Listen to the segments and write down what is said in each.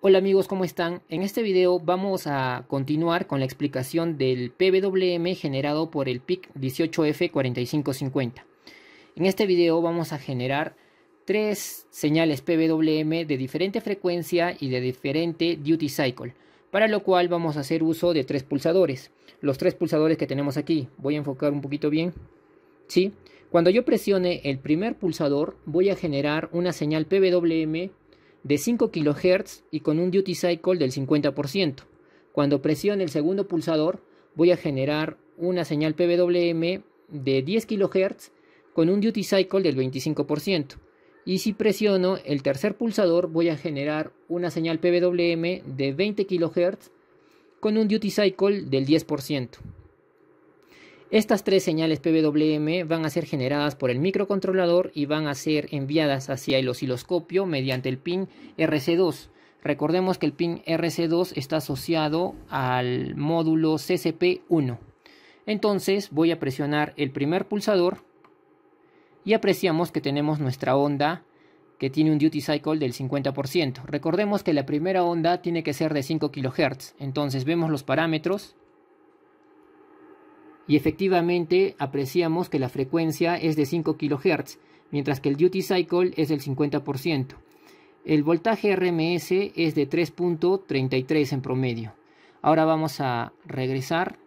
Hola amigos, ¿cómo están? En este video vamos a continuar con la explicación del PWM generado por el PIC 18F4550. En este video vamos a generar tres señales PWM de diferente frecuencia y de diferente duty cycle, para lo cual vamos a hacer uso de tres pulsadores. Los tres pulsadores que tenemos aquí, voy a enfocar un poquito bien, ¿sí? sí cuando yo presione el primer pulsador voy a generar una señal PWM de 5 kHz y con un duty cycle del 50%. Cuando presione el segundo pulsador voy a generar una señal PWM de 10 kHz con un duty cycle del 25%. Y si presiono el tercer pulsador voy a generar una señal PWM de 20 kHz con un duty cycle del 10%. Estas tres señales PWM van a ser generadas por el microcontrolador y van a ser enviadas hacia el osciloscopio mediante el pin RC2. Recordemos que el pin RC2 está asociado al módulo CCP1. Entonces voy a presionar el primer pulsador y apreciamos que tenemos nuestra onda que tiene un duty cycle del 50%. Recordemos que la primera onda tiene que ser de 5 kHz. Entonces vemos los parámetros y efectivamente apreciamos que la frecuencia es de 5 kHz, mientras que el duty cycle es del 50%. El voltaje RMS es de 3.33 en promedio. Ahora vamos a regresar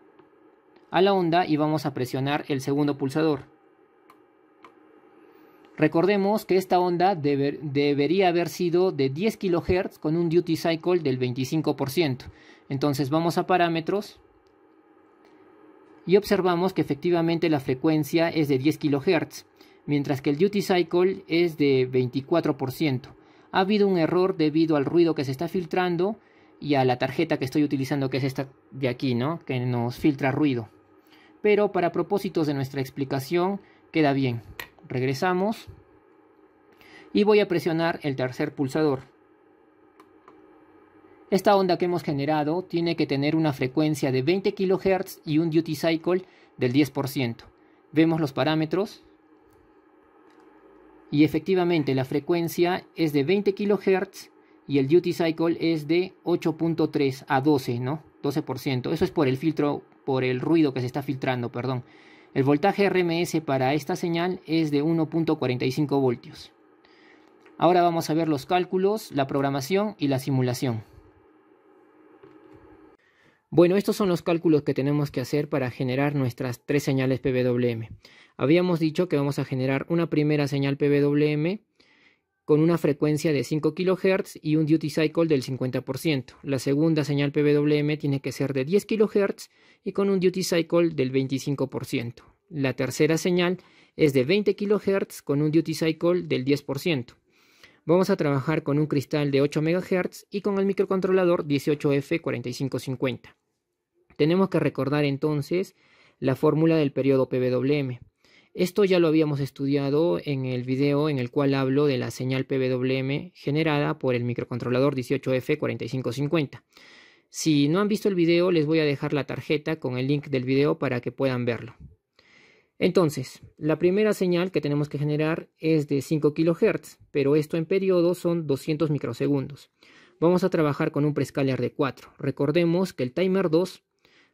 a la onda y vamos a presionar el segundo pulsador. Recordemos que esta onda debería haber sido de 10 kHz con un duty cycle del 25%. Entonces vamos a parámetros y observamos que efectivamente la frecuencia es de 10 kHz, mientras que el duty cycle es de 24%. Ha habido un error debido al ruido que se está filtrando y a la tarjeta que estoy utilizando que es esta de aquí, ¿no? Que nos filtra ruido. Pero para propósitos de nuestra explicación queda bien. Regresamos y voy a presionar el tercer pulsador. Esta onda que hemos generado tiene que tener una frecuencia de 20 kHz y un duty cycle del 10%. Vemos los parámetros. Y efectivamente la frecuencia es de 20 kHz y el duty cycle es de 8.3 a 12, ¿no? 12%. Eso es por el filtro, por el ruido que se está filtrando, perdón. El voltaje RMS para esta señal es de 1.45 voltios. Ahora vamos a ver los cálculos, la programación y la simulación. Bueno, estos son los cálculos que tenemos que hacer para generar nuestras tres señales PWM. Habíamos dicho que vamos a generar una primera señal PWM con una frecuencia de 5 kHz y un duty cycle del 50%. La segunda señal PWM tiene que ser de 10 kHz y con un duty cycle del 25%. La tercera señal es de 20 kHz con un duty cycle del 10%. Vamos a trabajar con un cristal de 8 MHz y con el microcontrolador 18F4550. Tenemos que recordar entonces la fórmula del periodo PWM. Esto ya lo habíamos estudiado en el video en el cual hablo de la señal PWM generada por el microcontrolador 18F4550. Si no han visto el video, les voy a dejar la tarjeta con el link del video para que puedan verlo. Entonces, la primera señal que tenemos que generar es de 5 kHz, pero esto en periodo son 200 microsegundos. Vamos a trabajar con un prescaler de 4. Recordemos que el timer 2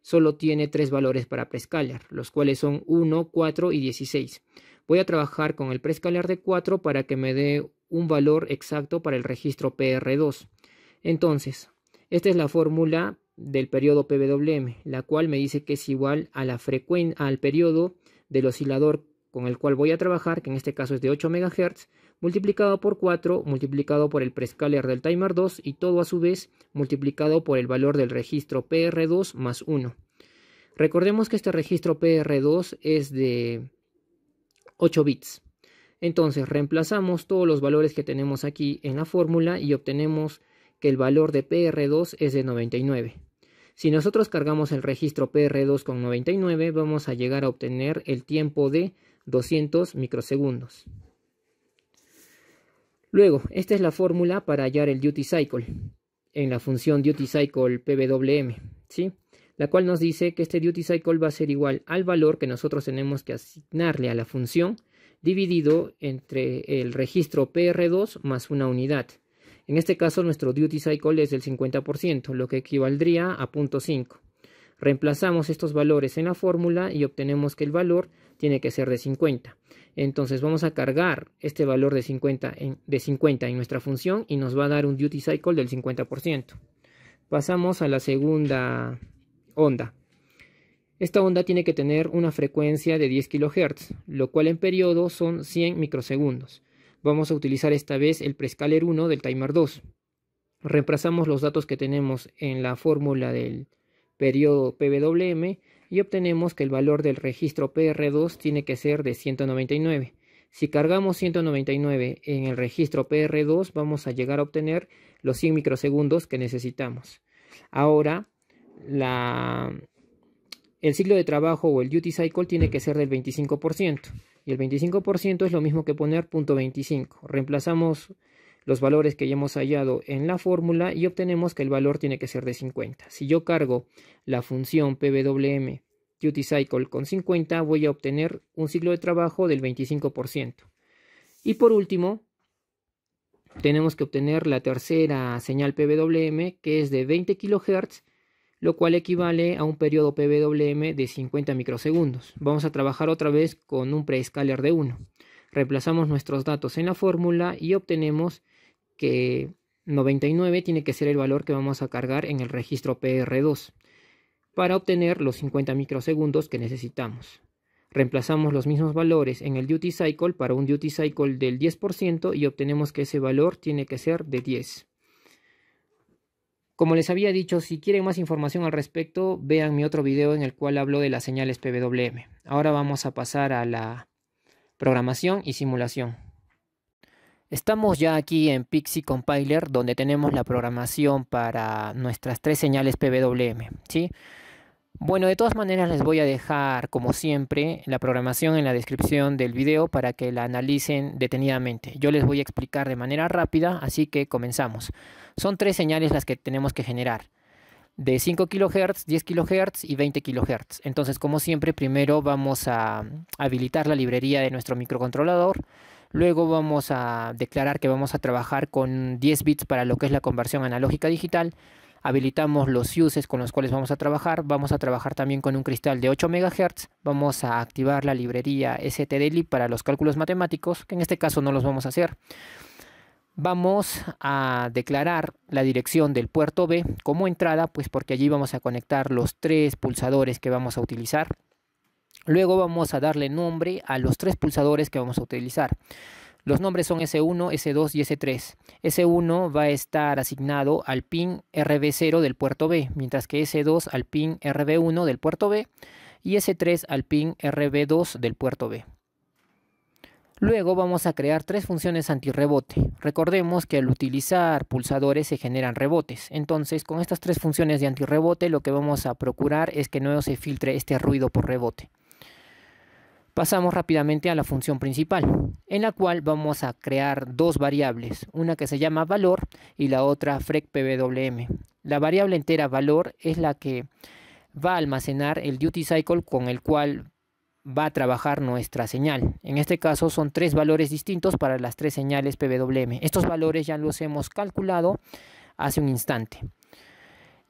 solo tiene tres valores para preescalar, los cuales son 1, 4 y 16. Voy a trabajar con el preescalar de 4 para que me dé un valor exacto para el registro PR2. Entonces, esta es la fórmula del periodo PWM, la cual me dice que es igual a la al periodo del oscilador con el cual voy a trabajar, que en este caso es de 8 MHz, multiplicado por 4, multiplicado por el prescaler del timer 2 y todo a su vez multiplicado por el valor del registro PR2 más 1. Recordemos que este registro PR2 es de 8 bits. Entonces reemplazamos todos los valores que tenemos aquí en la fórmula y obtenemos que el valor de PR2 es de 99. Si nosotros cargamos el registro PR2 con 99 vamos a llegar a obtener el tiempo de 200 microsegundos. Luego, esta es la fórmula para hallar el duty cycle en la función duty cycle PWM, ¿sí? la cual nos dice que este duty cycle va a ser igual al valor que nosotros tenemos que asignarle a la función dividido entre el registro PR2 más una unidad. En este caso nuestro duty cycle es del 50%, lo que equivaldría a 0.5. Reemplazamos estos valores en la fórmula y obtenemos que el valor tiene que ser de 50. Entonces vamos a cargar este valor de 50 en, de 50 en nuestra función y nos va a dar un duty cycle del 50%. Pasamos a la segunda onda. Esta onda tiene que tener una frecuencia de 10 kHz, lo cual en periodo son 100 microsegundos. Vamos a utilizar esta vez el prescaler 1 del timer 2. Reemplazamos los datos que tenemos en la fórmula del periodo PWM y obtenemos que el valor del registro PR2 tiene que ser de 199. Si cargamos 199 en el registro PR2 vamos a llegar a obtener los 100 microsegundos que necesitamos. Ahora la, el ciclo de trabajo o el duty cycle tiene que ser del 25%. Y el 25% es lo mismo que poner punto .25. Reemplazamos los valores que ya hemos hallado en la fórmula y obtenemos que el valor tiene que ser de 50. Si yo cargo la función PWM duty cycle con 50, voy a obtener un ciclo de trabajo del 25%. Y por último, tenemos que obtener la tercera señal PWM que es de 20 kHz lo cual equivale a un periodo PWM de 50 microsegundos. Vamos a trabajar otra vez con un preescaler de 1. Reemplazamos nuestros datos en la fórmula y obtenemos que 99 tiene que ser el valor que vamos a cargar en el registro PR2 para obtener los 50 microsegundos que necesitamos. Reemplazamos los mismos valores en el duty cycle para un duty cycle del 10% y obtenemos que ese valor tiene que ser de 10. Como les había dicho, si quieren más información al respecto, vean mi otro video en el cual hablo de las señales PWM. Ahora vamos a pasar a la programación y simulación. Estamos ya aquí en Pixie Compiler, donde tenemos la programación para nuestras tres señales PWM, ¿sí? Bueno, de todas maneras les voy a dejar, como siempre, la programación en la descripción del video para que la analicen detenidamente. Yo les voy a explicar de manera rápida, así que comenzamos. Son tres señales las que tenemos que generar. De 5 kHz, 10 kHz y 20 kHz. Entonces, como siempre, primero vamos a habilitar la librería de nuestro microcontrolador. Luego vamos a declarar que vamos a trabajar con 10 bits para lo que es la conversión analógica digital habilitamos los uses con los cuales vamos a trabajar, vamos a trabajar también con un cristal de 8 MHz, vamos a activar la librería STDLI para los cálculos matemáticos, que en este caso no los vamos a hacer. Vamos a declarar la dirección del puerto B como entrada, pues porque allí vamos a conectar los tres pulsadores que vamos a utilizar. Luego vamos a darle nombre a los tres pulsadores que vamos a utilizar. Los nombres son S1, S2 y S3. S1 va a estar asignado al pin RB0 del puerto B, mientras que S2 al pin RB1 del puerto B y S3 al pin RB2 del puerto B. Luego vamos a crear tres funciones antirrebote. Recordemos que al utilizar pulsadores se generan rebotes. Entonces con estas tres funciones de antirrebote lo que vamos a procurar es que no se filtre este ruido por rebote. Pasamos rápidamente a la función principal, en la cual vamos a crear dos variables, una que se llama valor y la otra frecpwm. La variable entera valor es la que va a almacenar el duty cycle con el cual va a trabajar nuestra señal. En este caso son tres valores distintos para las tres señales PWM. Estos valores ya los hemos calculado hace un instante.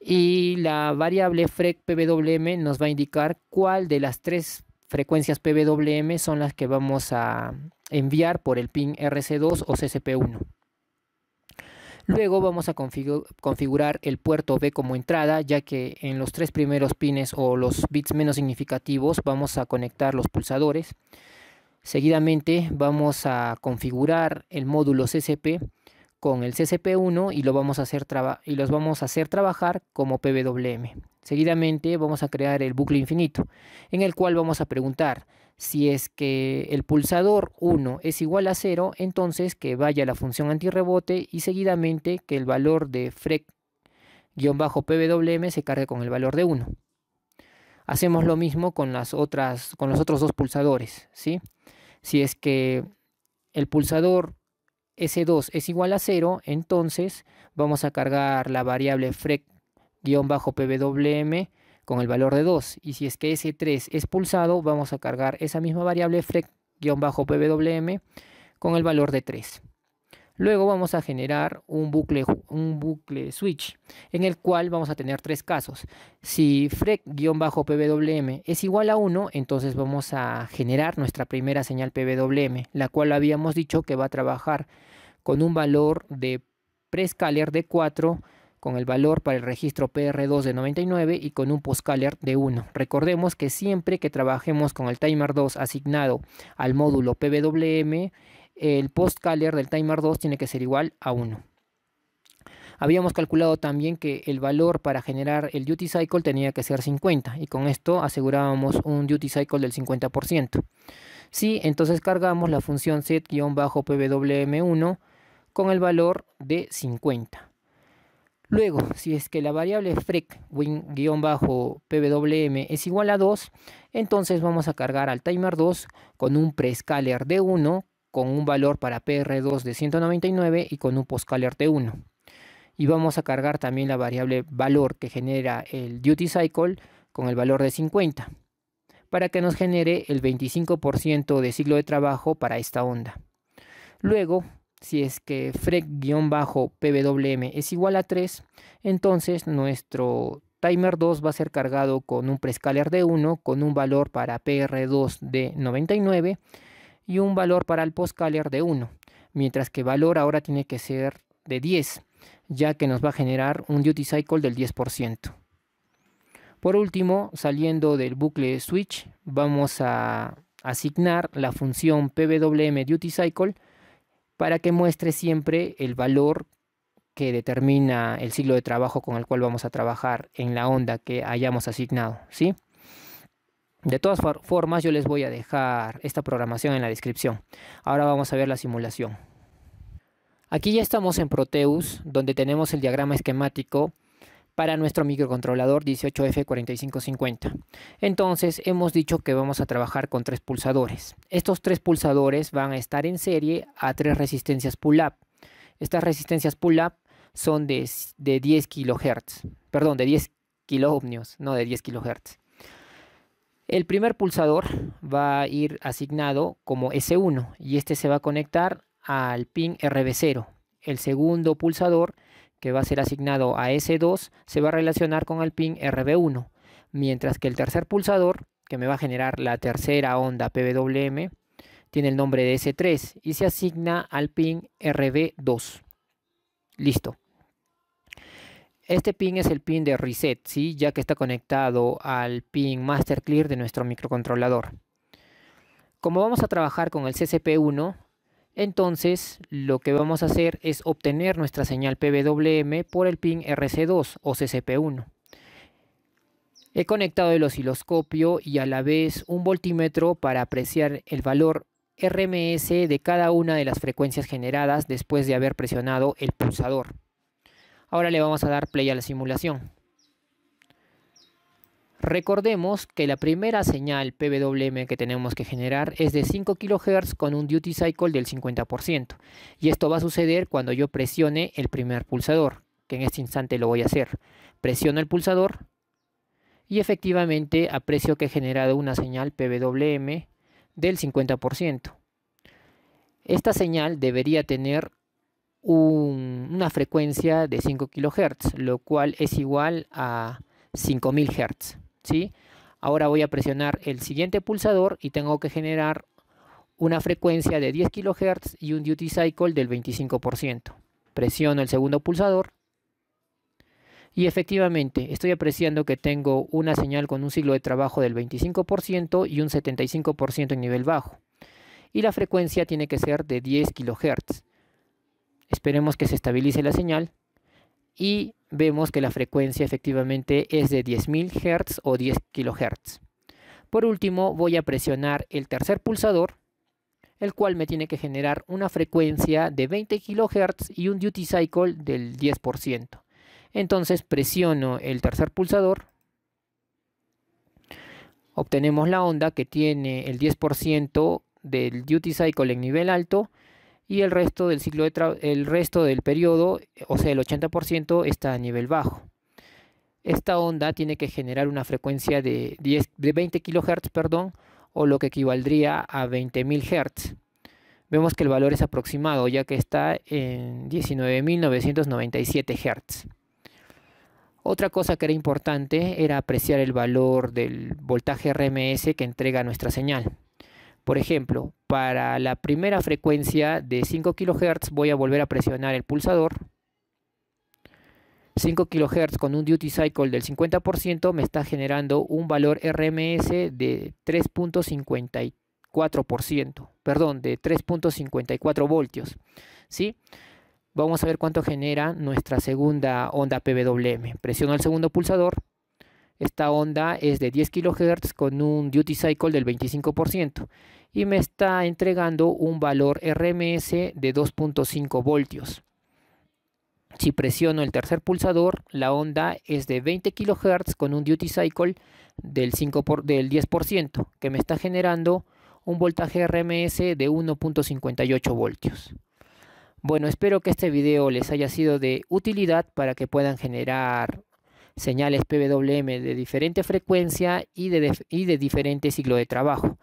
Y la variable frecpwm nos va a indicar cuál de las tres frecuencias PWM son las que vamos a enviar por el pin RC2 o CCP1. Luego vamos a configurar el puerto B como entrada, ya que en los tres primeros pines o los bits menos significativos vamos a conectar los pulsadores. Seguidamente vamos a configurar el módulo CCP con el CCP1 y, los vamos a hacer trabajar como PWM. Seguidamente vamos a crear el bucle infinito, en el cual vamos a preguntar si es que el pulsador 1 es igual a 0, entonces que vaya la función antirrebote y seguidamente que el valor de frec-pwm se cargue con el valor de 1. Hacemos lo mismo con, las otras, con los otros dos pulsadores. Si es que el pulsador S2 es igual a 0, entonces vamos a cargar la variable frec-pwm con el valor de 2. Y si es que S3 es pulsado, vamos a cargar esa misma variable frec-pwm con el valor de 3. Luego vamos a generar un bucle, un bucle switch en el cual vamos a tener tres casos. Si frec-pwm es igual a 1, entonces vamos a generar nuestra primera señal pwm, la cual habíamos dicho que va a trabajar con un valor de prescaler de 4 con el valor para el registro PR2 de 99 y con un postcaler de 1. Recordemos que siempre que trabajemos con el timer 2 asignado al módulo PWM, el post-caller del timer 2 tiene que ser igual a 1. Habíamos calculado también que el valor para generar el duty cycle tenía que ser 50 y con esto asegurábamos un duty cycle del 50%. Sí, entonces cargamos la función set-pwm1 con el valor de 50. Luego, si es que la variable frec pwm es igual a 2, entonces vamos a cargar al timer 2 con un prescaler de 1 con un valor para PR2 de 199 y con un postcaler de 1 Y vamos a cargar también la variable valor que genera el duty cycle con el valor de 50 para que nos genere el 25% de ciclo de trabajo para esta onda. Luego, si es que frec-pwm es igual a 3, entonces nuestro timer 2 va a ser cargado con un prescaler de 1 con un valor para PR2 de 99 y un valor para el postcaler de 1, mientras que valor ahora tiene que ser de 10, ya que nos va a generar un duty cycle del 10%. Por último, saliendo del bucle switch, vamos a asignar la función pwm duty cycle para que muestre siempre el valor que determina el ciclo de trabajo con el cual vamos a trabajar en la onda que hayamos asignado, ¿sí? De todas formas, yo les voy a dejar esta programación en la descripción. Ahora vamos a ver la simulación. Aquí ya estamos en Proteus, donde tenemos el diagrama esquemático para nuestro microcontrolador 18F4550. Entonces hemos dicho que vamos a trabajar con tres pulsadores. Estos tres pulsadores van a estar en serie a tres resistencias pull-up. Estas resistencias pull-up son de, 10 kHz, perdón, de 10 no de 10 kHz. El primer pulsador va a ir asignado como S1 y este se va a conectar al pin RB0. El segundo pulsador que va a ser asignado a S2 se va a relacionar con el pin RB1, mientras que el tercer pulsador, que me va a generar la tercera onda PWM, tiene el nombre de S3 y se asigna al pin RB2. Listo. Este pin es el pin de reset, ¿sí? ya que está conectado al pin master clear de nuestro microcontrolador. Como vamos a trabajar con el CCP1, entonces lo que vamos a hacer es obtener nuestra señal PWM por el pin RC2 o CCP1. He conectado el osciloscopio y a la vez un voltímetro para apreciar el valor RMS de cada una de las frecuencias generadas después de haber presionado el pulsador. Ahora le vamos a dar play a la simulación. Recordemos que la primera señal PWM que tenemos que generar es de 5 kHz con un duty cycle del 50%. Y esto va a suceder cuando yo presione el primer pulsador, que en este instante lo voy a hacer. Presiono el pulsador y efectivamente aprecio que he generado una señal PWM del 50%. Esta señal debería tener una frecuencia de 5 kHz, lo cual es igual a 5000 Hz. ¿sí? Ahora voy a presionar el siguiente pulsador y tengo que generar una frecuencia de 10 kHz y un duty cycle del 25%. Presiono el segundo pulsador y efectivamente estoy apreciando que tengo una señal con un ciclo de trabajo del 25% y un 75% en nivel bajo. Y la frecuencia tiene que ser de 10 kHz. Esperemos que se estabilice la señal y vemos que la frecuencia efectivamente es de 10.000 Hz o 10 kHz. Por último, voy a presionar el tercer pulsador, el cual me tiene que generar una frecuencia de 20 kHz y un duty cycle del 10%. Entonces presiono el tercer pulsador, obtenemos la onda que tiene el 10% del duty cycle en nivel alto y el resto del ciclo de el resto del periodo, o sea, el 80% está a nivel bajo. Esta onda tiene que generar una frecuencia de, 10, de 20 kHz, perdón, o lo que equivaldría a 20.000 Hz. Vemos que el valor es aproximado, ya que está en 19.997 Hz. Otra cosa que era importante era apreciar el valor del voltaje RMS que entrega nuestra señal. Por ejemplo, para la primera frecuencia de 5 kHz voy a volver a presionar el pulsador. 5 kHz con un duty cycle del 50% me está generando un valor RMS de 3.54%, perdón, de 3.54 voltios, ¿sí? Vamos a ver cuánto genera nuestra segunda onda PWM. Presiono el segundo pulsador. Esta onda es de 10 kHz con un duty cycle del 25% y me está entregando un valor RMS de 2.5 voltios. Si presiono el tercer pulsador, la onda es de 20 kHz con un duty cycle del, 5 del 10%, que me está generando un voltaje RMS de 1.58 voltios. Bueno, espero que este video les haya sido de utilidad para que puedan generar señales PWM de diferente frecuencia y de, y de diferente ciclo de trabajo.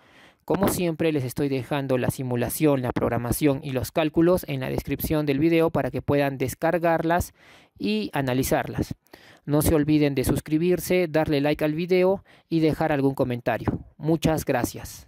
Como siempre les estoy dejando la simulación, la programación y los cálculos en la descripción del video para que puedan descargarlas y analizarlas. No se olviden de suscribirse, darle like al video y dejar algún comentario. Muchas gracias.